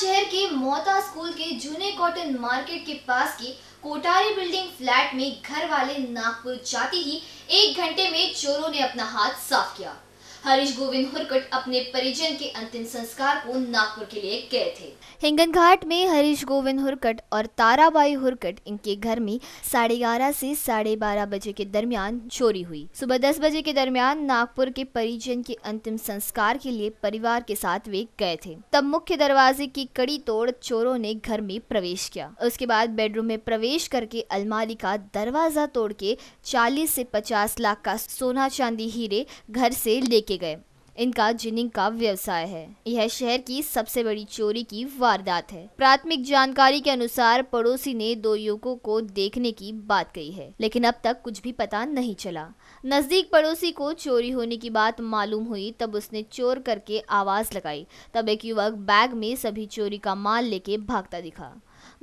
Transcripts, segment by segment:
शहर के मोता स्कूल के जूने कॉटन मार्केट के पास की कोटारी बिल्डिंग फ्लैट में घर वाले नागपुर जाते ही एक घंटे में चोरों ने अपना हाथ साफ किया हरीश गोविंद हुरकट अपने परिजन के अंतिम संस्कार को नागपुर के लिए गए थे हिंगन घाट में हरीश गोविंद हुरकट और ताराबाई हुरकट इनके घर में साढ़े ग्यारह से साढ़े बारह बजे के दरमियान चोरी हुई सुबह दस बजे के दरमियान नागपुर के परिजन के अंतिम संस्कार के लिए परिवार के साथ वे गए थे तब मुख्य दरवाजे की कड़ी तोड़ चोरों ने घर में प्रवेश किया उसके बाद बेडरूम में प्रवेश करके अलमारी का दरवाजा तोड़ के चालीस से पचास लाख का सोना चांदी हीरे घर से लेके लेके गए इनका जिनिंग का व्यवसाय है यह शहर की सबसे बड़ी चोरी की वारदात है प्राथमिक जानकारी के अनुसार पड़ोसी ने दो युवकों को देखने की बात कही है लेकिन अब तक कुछ भी पता नहीं चला नजदीक पड़ोसी को चोरी होने की बात मालूम हुई तब उसने चोर करके आवाज लगाई तब एक युवक बैग में सभी चोरी का माल लेके भागता दिखा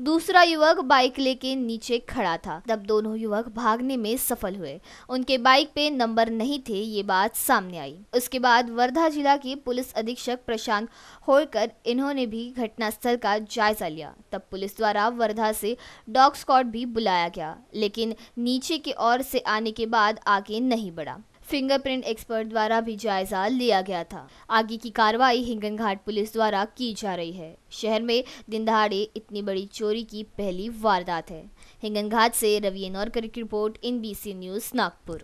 दूसरा युवक बाइक लेके नीचे खड़ा था तब दोनों युवक भागने में सफल हुए उनके बाइक पे नंबर नहीं थे ये बात सामने आई उसके बाद वर्धा जिला के पुलिस अधीक्षक प्रशांत होलकर इन्होंने भी घटनास्थल का जायजा लिया तब पुलिस द्वारा वर्धा से डॉग स्कॉट भी बुलाया गया लेकिन नीचे की ओर से आने के बाद आगे नहीं बढ़ा फिंगरप्रिंट एक्सपर्ट द्वारा भी जायजा लिया गया था आगे की कार्रवाई हिंगन घाट पुलिस द्वारा की जा रही है शहर में दिन दहाड़े इतनी बड़ी चोरी की पहली वारदात है हिंगन घाट से रवि नौरकर की report in B news Nagpur